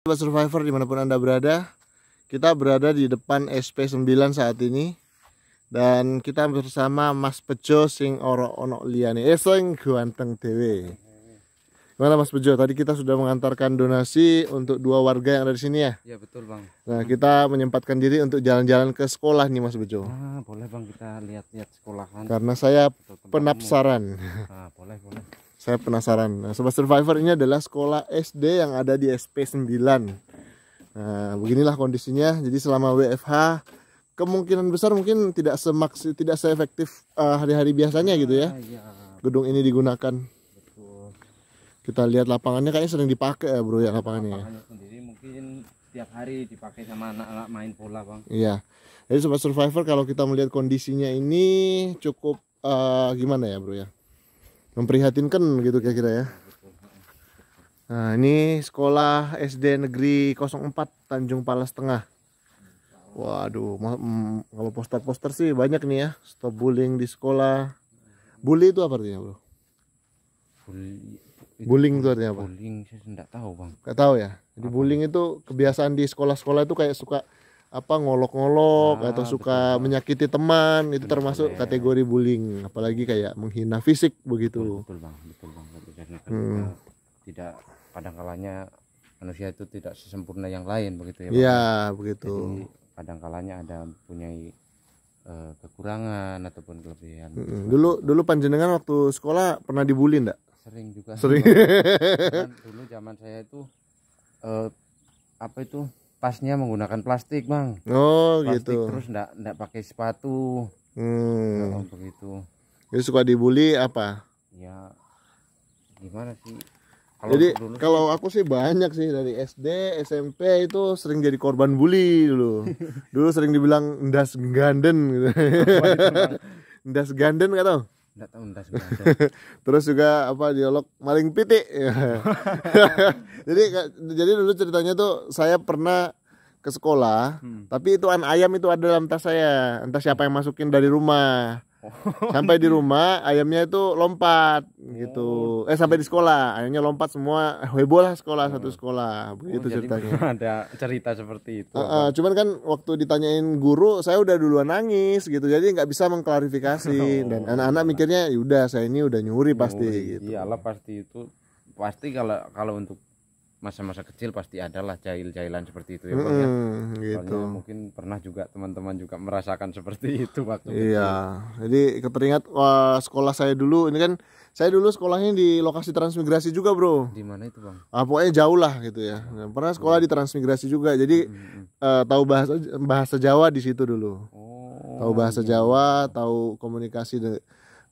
Sobat Survivor dimanapun Anda berada Kita berada di depan SP9 saat ini Dan kita bersama Mas Pejo sing oro ono Liani, Eh sing guanteng dewe Gimana Mas Pejo, tadi kita sudah mengantarkan donasi untuk dua warga yang ada di sini ya? Iya betul Bang Nah kita menyempatkan diri untuk jalan-jalan ke sekolah nih Mas Pejo ah, Boleh Bang kita lihat-lihat sekolahan Karena saya penasaran Ah Boleh boleh saya penasaran. Nah, Sobat Survivor ini adalah sekolah SD yang ada di SP9. Nah, beginilah kondisinya. Jadi selama WFH kemungkinan besar mungkin tidak semaks tidak seefektif eh, hari-hari uh, biasanya gitu ya. Ah, iya. Gedung ini digunakan. Kita lihat lapangannya kayaknya sering dipakai ya, Bro ya iya, lapangannya. Ya. Lapangannya sendiri mungkin tiap hari dipakai sama anak-anak main bola, Bang. Iya. Jadi sobat survivor kalau kita melihat kondisinya ini cukup uh, gimana ya, Bro ya? memprihatinkan gitu kira-kira ya nah ini sekolah SD negeri 04 Tanjung Palas Tengah waduh kalau poster-poster sih banyak nih ya stop bullying di sekolah bully itu apa artinya bro? bullying itu artinya apa? bullying saya tidak tahu bang Gak tahu ya jadi bullying itu kebiasaan di sekolah-sekolah itu kayak suka apa ngolok-ngolok ah, atau suka betul. menyakiti teman itu betul, termasuk ya. kategori bullying apalagi kayak menghina fisik begitu betul, betul bang betul betul, karena kan hmm. tidak kadang kalanya manusia itu tidak sesempurna yang lain begitu ya iya begitu Jadi, kadang kalanya ada mempunyai uh, eh, kekurangan ataupun kelebihan hmm, hmm. dulu dulu panjenengan waktu sekolah pernah dibully enggak sering juga sering dulu zaman saya itu uh, apa itu Pasnya menggunakan plastik bang oh plastik gitu terus ndak ndak pakai sepatu hmm. begitu jadi suka dibully apa ya gimana sih kalau jadi kalau aku sih banyak sih dari SD SMP itu sering jadi korban bully dulu dulu sering dibilang ndas ganden gitu. ndas ganden gak tau nggak tahu terus juga apa dialog maling pitik jadi jadi dulu ceritanya tuh saya pernah ke sekolah, hmm. tapi itu an ayam itu ada dalam tas saya. Entah siapa yang masukin dari rumah. Oh. Sampai di rumah ayamnya itu lompat gitu. oh. gitu. Eh sampai di sekolah ayamnya lompat semua heboh lah sekolah oh. satu sekolah begitu oh, ceritanya. Ada cerita seperti itu. Uh, uh, cuman kan waktu ditanyain guru saya udah duluan nangis gitu. Jadi nggak bisa mengklarifikasi oh. dan anak-anak mikirnya yaudah saya ini udah nyuri, nyuri pasti gitu. Iyalah pasti itu pasti kalau kalau untuk masa-masa kecil pasti adalah jahil-jahilan seperti itu ya Bang hmm, ya. Gitu. mungkin pernah juga teman-teman juga merasakan seperti itu waktu Iya. Kecil. Jadi keteringat wah, sekolah saya dulu ini kan saya dulu sekolahnya di lokasi transmigrasi juga, Bro. Di mana itu, Bang? Ah, pokoknya jauh lah gitu ya. Nah, pernah sekolah hmm. di transmigrasi juga. Jadi hmm. eh, tahu bahasa bahasa Jawa di situ dulu. Oh. Tahu bahasa iya. Jawa, tahu komunikasi de,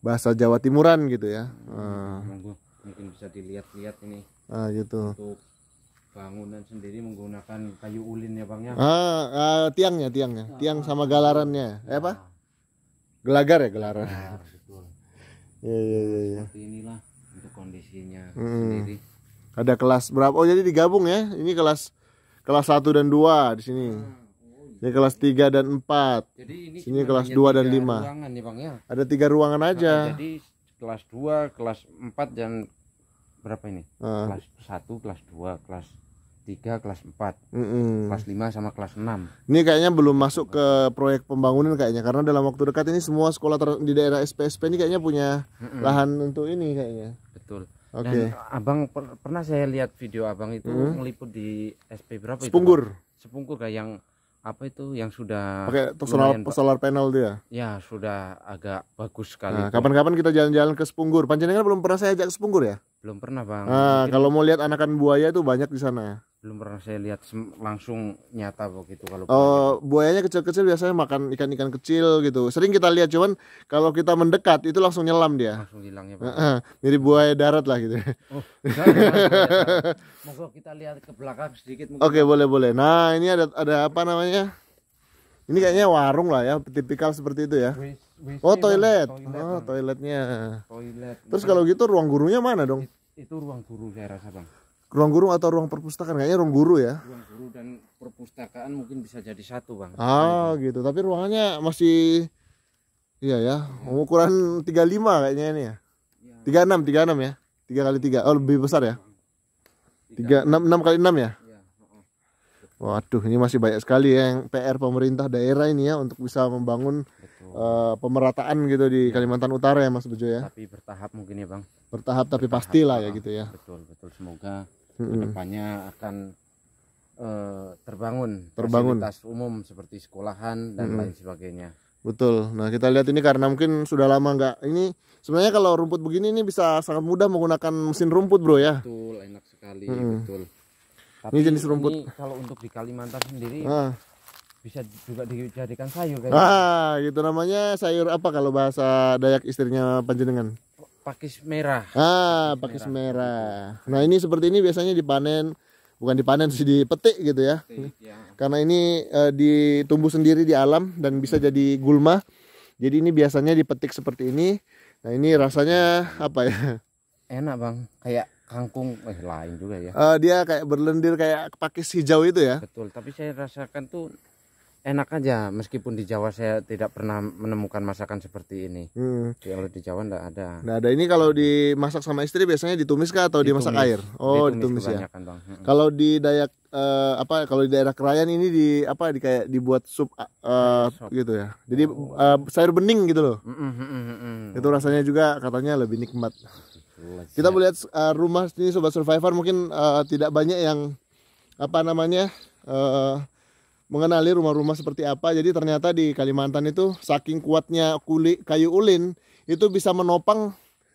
bahasa Jawa Timuran gitu ya. Hmm. Hmm. Mungkin bisa dilihat-lihat ini. Ah, gitu. Untuk bangunan sendiri menggunakan kayu ulin ya bang ya ah, ah tiangnya tiangnya ah, tiang sama galarannya ah, eh apa ah. gelagar ya gelaran gelagar, betul. ya, ya, ya, ya. seperti inilah untuk kondisinya hmm. sendiri ada kelas berapa oh jadi digabung ya ini kelas kelas 1 dan 2 di sini hmm. Ini kelas 3 dan 4. Jadi ini sini kelas 2 dan 5. Ruangan nih, Bang ya. Ada tiga ruangan ah, aja. Nah, jadi kelas 2, kelas 4 dan berapa ini? Uh. Kelas 1, kelas 2, kelas 3 kelas 4 mm -hmm. kelas 5 sama kelas 6 ini kayaknya belum masuk ke proyek pembangunan kayaknya karena dalam waktu dekat ini semua sekolah di daerah SPSP ini kayaknya punya mm -hmm. lahan untuk ini kayaknya betul Oke. Okay. abang per pernah saya lihat video abang itu hmm. ngeliput di SP berapa Sepunggur. itu? Sepungkur. kayak yang apa itu yang sudah pakai solar, solar panel dia? Ya sudah agak bagus sekali. Nah, kapan-kapan nah, kita jalan-jalan ke Sepunggur. Panjenengan belum pernah saya ajak ke Sepunggur ya? Belum pernah bang. Nah, kalau mau lihat anakan buaya itu banyak di sana. Ya belum pernah saya lihat langsung nyata begitu kalau oh, buayanya kecil-kecil biasanya makan ikan-ikan kecil gitu sering kita lihat cuman kalau kita mendekat itu langsung nyelam dia langsung ya, pak uh -uh. mirip buaya darat lah gitu oh, kita lihat ke belakang sedikit oke okay, boleh boleh nah ini ada ada apa namanya ini kayaknya warung lah ya tipikal seperti itu ya Wis, oh iya, toilet, toilet oh toiletnya toilet terus kalau gitu ruang gurunya mana dong itu ruang guru saya rasa bang ruang guru atau ruang perpustakaan kayaknya ruang guru ya ruang guru dan perpustakaan mungkin bisa jadi satu bang ah nah, gitu tapi ruangannya masih iya ya ukuran 35 kayaknya ini ya 36 iya. 36 ya tiga kali tiga oh lebih besar ya tiga enam enam kali enam ya iya, Waduh, ini masih banyak sekali ya yang PR pemerintah daerah ini ya untuk bisa membangun uh, pemerataan gitu di Kalimantan Utara ya Mas Bejo ya. Tapi bertahap mungkin ya Bang. Bertahap tapi bertahap, pastilah ya gitu ya. Betul, betul. Semoga hmm. kedepannya akan uh, terbangun terbangun fasilitas umum seperti sekolahan dan hmm. lain sebagainya betul nah kita lihat ini karena mungkin sudah lama nggak ini sebenarnya kalau rumput begini ini bisa sangat mudah menggunakan mesin rumput bro ya betul enak sekali hmm. betul tapi ini jenis rumput ini kalau untuk di Kalimantan sendiri ah bisa juga dijadikan sayur kayak Ah, gitu, gitu namanya sayur apa kalau bahasa Dayak istrinya Panjenengan? pakis merah. Ah, pakis, pakis merah. merah. Nah, ini seperti ini biasanya dipanen bukan dipanen sih dipetik gitu ya. Petik, ya. Karena ini e, ditumbuh sendiri di alam dan bisa hmm. jadi gulma. Jadi ini biasanya dipetik seperti ini. Nah, ini rasanya apa ya? Enak, Bang. Kayak kangkung eh lain juga ya. Uh, dia kayak berlendir kayak pakis hijau itu ya. Betul, tapi saya rasakan tuh enak aja meskipun di Jawa saya tidak pernah menemukan masakan seperti ini hmm. Ya, kalau di Jawa enggak ada enggak ada ini kalau dimasak sama istri biasanya ditumis kah atau ditumis. dimasak air oh ditumis, ditumis ya bang. Hmm. kalau di Dayak eh, apa kalau di daerah Kerayan ini di apa di kayak dibuat sup eh, gitu ya jadi oh. sayur bening gitu loh mm -mm, mm itu rasanya juga katanya lebih nikmat Lajar. kita ya. melihat uh, rumah ini sobat survivor mungkin uh, tidak banyak yang apa namanya uh, mengenali rumah-rumah seperti apa. Jadi ternyata di Kalimantan itu saking kuatnya kuli, kayu ulin itu bisa menopang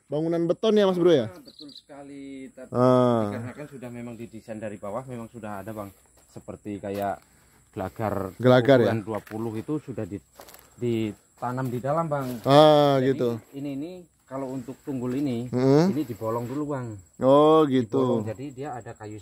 bangunan beton ya Mas Bro ya? Ah, betul sekali. Tapi ah. karena kan sudah memang didesain dari bawah memang sudah ada Bang. Seperti kayak gelagar gelagar ya? 20 itu sudah di ditanam di dalam Bang. Ah Jadi gitu. Ini ini kalau untuk tunggul ini hmm. ini dibolong dulu Bang. Oh gitu. Dibolong. Jadi dia ada kayu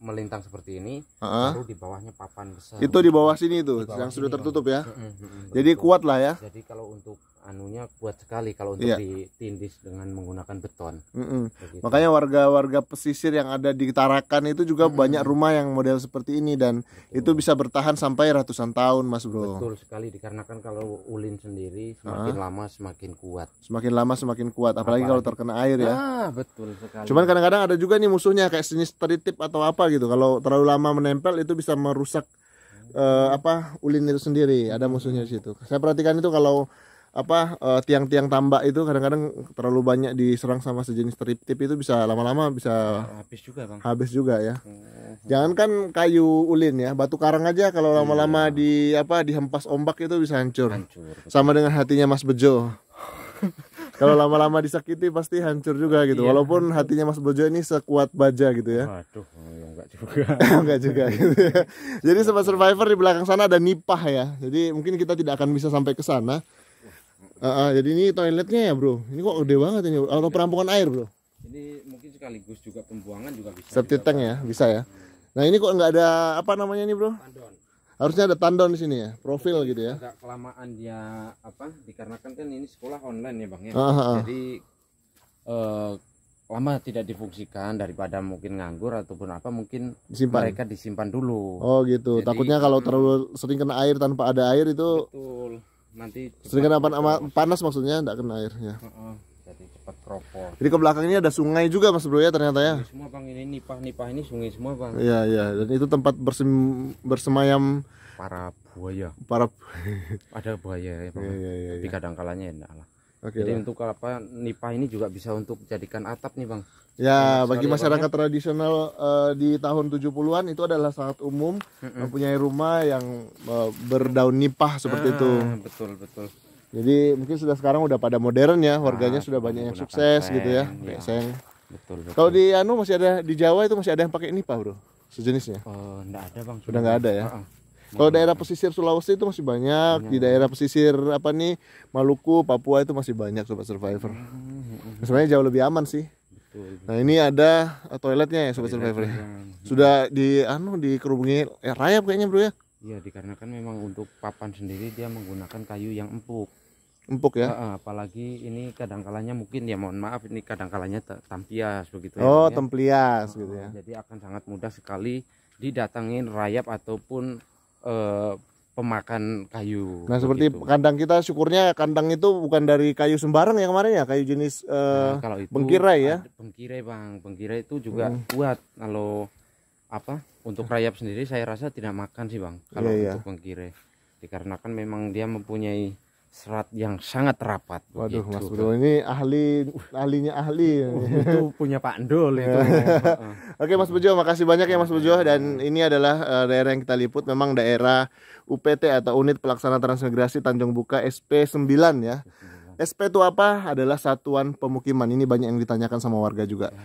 melintang seperti ini uh-huh. baru di bawahnya papan besar itu di bawah sini itu yang sudah tertutup ya uh jadi kuat lah ya jadi kalau untuk anunya kuat sekali kalau untuk yeah. ditindis dengan menggunakan beton. Mm -mm. Makanya warga-warga pesisir yang ada di Tarakan itu juga mm -mm. banyak rumah yang model seperti ini dan Betul. itu bisa bertahan sampai ratusan tahun, Mas Bro. Betul sekali dikarenakan kalau ulin sendiri semakin lama semakin kuat. Semakin lama semakin kuat, apalagi, apalagi kalau terkena air ya. Ah, betul sekali. Cuman kadang-kadang ada juga nih musuhnya kayak jenis teritip atau apa gitu. Kalau terlalu lama menempel itu bisa merusak uh, apa ulin itu sendiri ada musuhnya di situ. Saya perhatikan itu kalau apa eh, tiang-tiang uh, tambak itu kadang-kadang terlalu banyak diserang sama sejenis terip-tip itu bisa lama-lama bisa habis juga bang habis juga ya hmm. kan kayu ulin ya batu karang aja kalau iya. lama-lama hmm. di apa dihempas ombak itu bisa hancur, hancur sama dengan hatinya Mas Bejo kalau lama-lama disakiti pasti hancur juga gitu. Iya, Walaupun hatinya Mas bejo ini sekuat baja gitu ya. Waduh, oh, ya enggak juga. enggak juga gitu ya. Jadi sobat survivor di belakang sana ada nipah ya. Jadi mungkin kita tidak akan bisa sampai ke sana. Uh, uh, jadi ini toiletnya ya bro. Ini kok gede banget ini. Bro. Atau perampungan air bro. Ini mungkin sekaligus juga pembuangan juga bisa. Septic tank ya, bisa ya. Nah ini kok nggak ada apa namanya ini bro? Tandon. Harusnya ada tandon di sini ya, profil jadi, iya, gitu ya. Agak kelamaan dia apa? Dikarenakan kan ini sekolah online ya bang ya. uh, Jadi eh, lama tidak difungsikan daripada mungkin nganggur ataupun apa mungkin disimpan. mereka disimpan dulu. Oh gitu. Jadi, Takutnya kalau terlalu sering kena air tanpa ada air itu betul nanti sering kena. panas maksudnya enggak kena airnya. Uh -uh jadi cepat keropos. Jadi ke belakang ini ada sungai juga Mas Bro ya ternyata ya. semua Bang ini nipah-nipah ini sungai semua Bang. Iya iya dan itu tempat bersem, bersemayam para buaya. Para ada buaya ya Bang. Iya, iya, iya, Tapi iya. kadang kalanya enak lah. Okay, Jadi bang. untuk apa nipah ini juga bisa untuk jadikan atap nih bang. Ya, bagi ya. masyarakat tradisional uh, di tahun 70-an itu adalah sangat umum mm-hmm. mempunyai rumah yang uh, berdaun nipah seperti ah, itu. Betul, betul. Jadi mungkin sudah sekarang udah pada modern ya, warganya nah, sudah banyak yang sukses seng, gitu ya, ya. seng. Betul, betul. Kalau di anu masih ada di Jawa itu masih ada yang pakai nipah, Bro. Sejenisnya? Oh, enggak ada, Bang. Sudah enggak ada ya? Uh-uh. Kalau daerah pesisir Sulawesi itu masih banyak, di daerah pesisir apa nih Maluku, Papua itu masih banyak sobat survivor. Mm-hmm. sebenarnya jauh lebih aman sih. Nah ini ada eh, toiletnya ya sobat survivor. Ya? Sudah di anu dikerubungi eh, rayap kayaknya bro ya? Iya dikarenakan memang untuk papan sendiri dia menggunakan kayu yang empuk. Empuk ya? apalagi ini kadangkalanya mungkin ya mohon maaf ini kadangkalanya tampias begitu. Ya, oh ya, templias ya. gitu ya. Jadi akan sangat mudah sekali didatangin rayap ataupun Eh, pemakan kayu. Nah, seperti begitu. kandang kita syukurnya kandang itu bukan dari kayu sembarang ya kemarin ya, kayu jenis eh, nah, kalau itu bengkirai ya. Bengkirai, Bang. Bengkirai itu juga hmm. kuat kalau apa? Untuk rayap sendiri saya rasa tidak makan sih, Bang. Iya, kalau yeah, untuk yeah. bengkirai. Dikarenakan memang dia mempunyai serat yang sangat rapat. Waduh, gitu. Mas Bro ini ahli ahlinya ahli. itu punya Pak Endol itu. Eh. Oke, Mas Bejo, makasih banyak ya Mas Bejo dan eh. ini adalah uh, daerah yang kita liput memang daerah UPT atau Unit Pelaksana Transmigrasi Tanjung Buka SP9 ya. SP itu apa? Adalah satuan pemukiman. Ini banyak yang ditanyakan sama warga juga. Ya.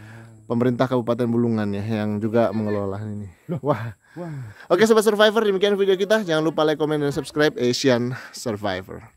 Pemerintah Kabupaten Bulungan ya yang juga ya. mengelola ini. Wah. Wah. Oke, sobat Survivor, demikian video kita. Jangan lupa like, komen, dan subscribe Asian Survivor.